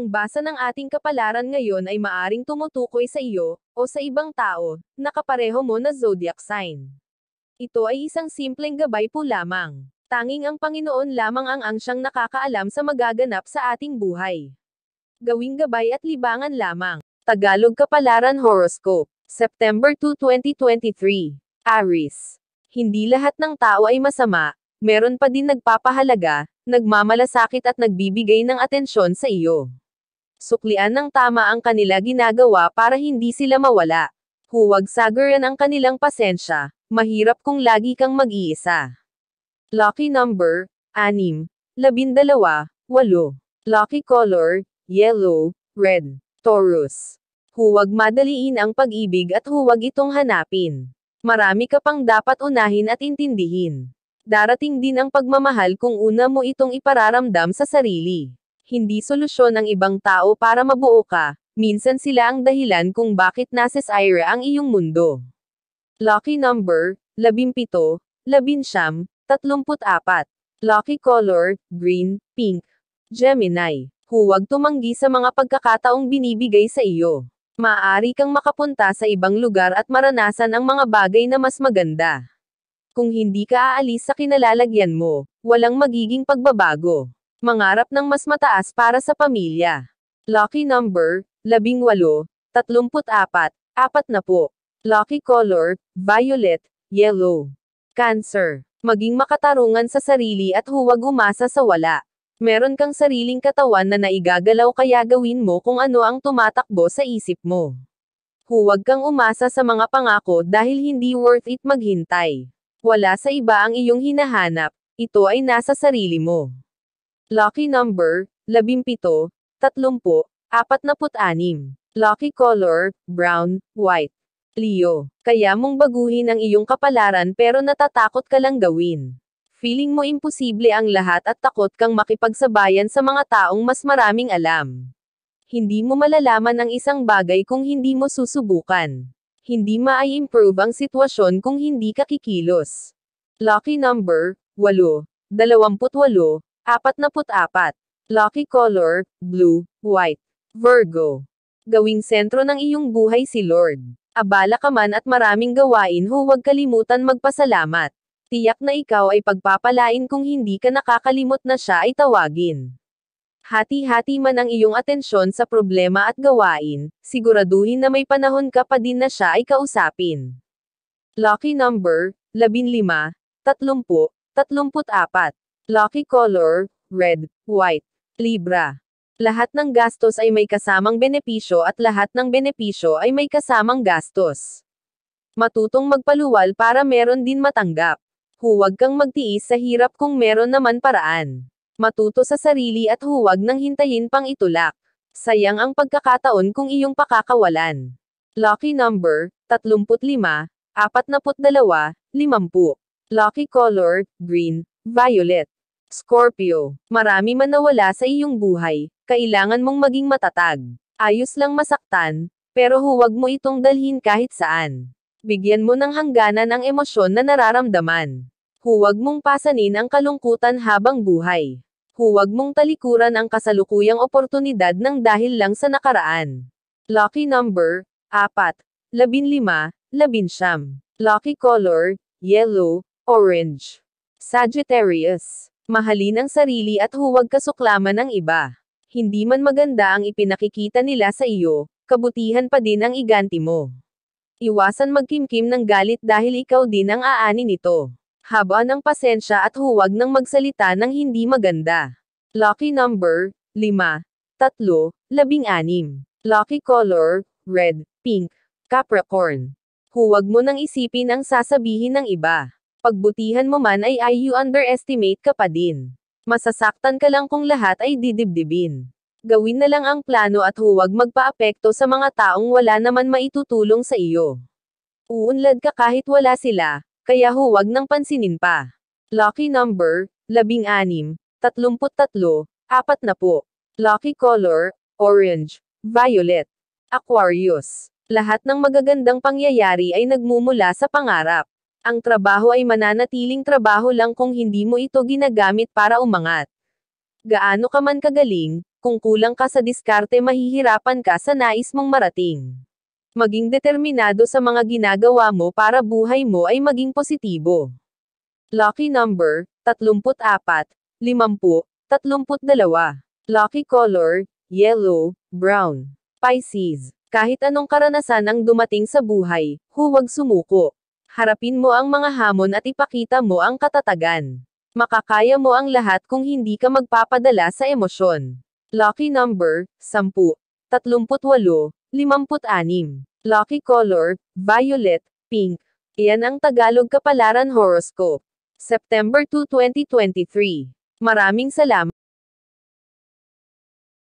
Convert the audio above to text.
ang basa ng ating kapalaran ngayon ay maaring tumutukoy sa iyo, o sa ibang tao, na kapareho mo na zodiac sign. Ito ay isang simpleng gabay po lamang. Tanging ang Panginoon lamang ang ang siyang nakakaalam sa magaganap sa ating buhay. Gawing gabay at libangan lamang. Tagalog Kapalaran Horoscope, September 2, 2023. Aries. Hindi lahat ng tao ay masama, meron pa din nagpapahalaga, nagmamalasakit at nagbibigay ng atensyon sa iyo suklian ng tama ang kanila ginagawa para hindi sila mawala. Huwag sagaran ang kanilang pasensya, mahirap kung lagi kang mag-iisa. Lucky number, 6, 12, 8. Lucky color, yellow, red, Taurus. Huwag madaliin ang pag-ibig at huwag itong hanapin. Marami ka pang dapat unahin at intindihin. Darating din ang pagmamahal kung una mo itong ipararamdam sa sarili hindi solusyon ang ibang tao para mabuo ka, minsan sila ang dahilan kung bakit nasa Syra ang iyong mundo. Lucky number, 17, 19, 34. Lucky color, green, pink. Gemini. Huwag tumanggi sa mga pagkakataong binibigay sa iyo. Maaari kang makapunta sa ibang lugar at maranasan ang mga bagay na mas maganda. Kung hindi ka aalis sa kinalalagyan mo, walang magiging pagbabago. Mangarap ng mas mataas para sa pamilya. Lucky number, 18, 34, 40. Lucky color, violet, yellow. Cancer. Maging makatarungan sa sarili at huwag umasa sa wala. Meron kang sariling katawan na naigagalaw kaya gawin mo kung ano ang tumatakbo sa isip mo. Huwag kang umasa sa mga pangako dahil hindi worth it maghintay. Wala sa iba ang iyong hinahanap, ito ay nasa sarili mo. Lucky number, 17, 30, 46. Lucky color, brown, white. Leo, kaya mong baguhin ang iyong kapalaran pero natatakot ka lang gawin. Feeling mo imposible ang lahat at takot kang makipagsabayan sa mga taong mas maraming alam. Hindi mo malalaman ang isang bagay kung hindi mo susubukan. Hindi maai-improve ang sitwasyon kung hindi ka kikilos. Lucky number, 8, 28, 44. Lucky color, blue, white. Virgo. Gawing sentro ng iyong buhay si Lord. Abala ka man at maraming gawain huwag kalimutan magpasalamat. Tiyak na ikaw ay pagpapalain kung hindi ka nakakalimot na siya ay tawagin. Hati-hati man ang iyong atensyon sa problema at gawain, siguraduhin na may panahon ka pa din na siya ay kausapin. Lucky number, 15, 30, 34. Lucky color, red, white, libra. Lahat ng gastos ay may kasamang benepisyo at lahat ng benepisyo ay may kasamang gastos. Matutong magpaluwal para meron din matanggap. Huwag kang magtiis sa hirap kung meron naman paraan. Matuto sa sarili at huwag nang hintayin pang itulak. Sayang ang pagkakataon kung iyong pakakawalan. Lucky number, 35, 42, 50. Lucky color, green, violet. Scorpio, marami man nawala sa iyong buhay, kailangan mong maging matatag. Ayos lang masaktan, pero huwag mo itong dalhin kahit saan. Bigyan mo ng hangganan ang emosyon na nararamdaman. Huwag mong pasanin ang kalungkutan habang buhay. Huwag mong talikuran ang kasalukuyang oportunidad ng dahil lang sa nakaraan. Lucky number, 4, 15, 19. Lucky color, yellow, orange. Sagittarius. Mahalin ang sarili at huwag kasuklaman ng iba. Hindi man maganda ang ipinakikita nila sa iyo, kabutihan pa din ang iganti mo. Iwasan magkimkim ng galit dahil ikaw din ang aani nito. Habaan ng pasensya at huwag ng magsalita ng hindi maganda. Lucky number, 5, 3, 16. Lucky color, red, pink, Capricorn. Huwag mo nang isipin ang sasabihin ng iba. Pagbutihan mo man ay ay you underestimate ka pa din. Masasaktan ka lang kung lahat ay didibdibin. Gawin na lang ang plano at huwag magpaapekto sa mga taong wala naman maitutulong sa iyo. Uunlad ka kahit wala sila, kaya huwag nang pansinin pa. Lucky number, labing anim, tatlumput tatlo, apat na po. Lucky color, orange, violet. Aquarius. Lahat ng magagandang pangyayari ay nagmumula sa pangarap. Ang trabaho ay mananatiling trabaho lang kung hindi mo ito ginagamit para umangat. Gaano ka man kagaling, kung kulang ka sa diskarte mahihirapan ka sa nais mong marating. Maging determinado sa mga ginagawa mo para buhay mo ay maging positibo. Lucky number, 34, 50, 32. Lucky color, yellow, brown. Pisces. Kahit anong karanasan ang dumating sa buhay, huwag sumuko. Harapin mo ang mga hamon at ipakita mo ang katatagan. Makakaya mo ang lahat kung hindi ka magpapadala sa emosyon. Lucky number, 10, 38, 56. Lucky color, violet, pink. Iyan ang Tagalog Kapalaran Horoscope. September 2, 2023. Maraming salamat.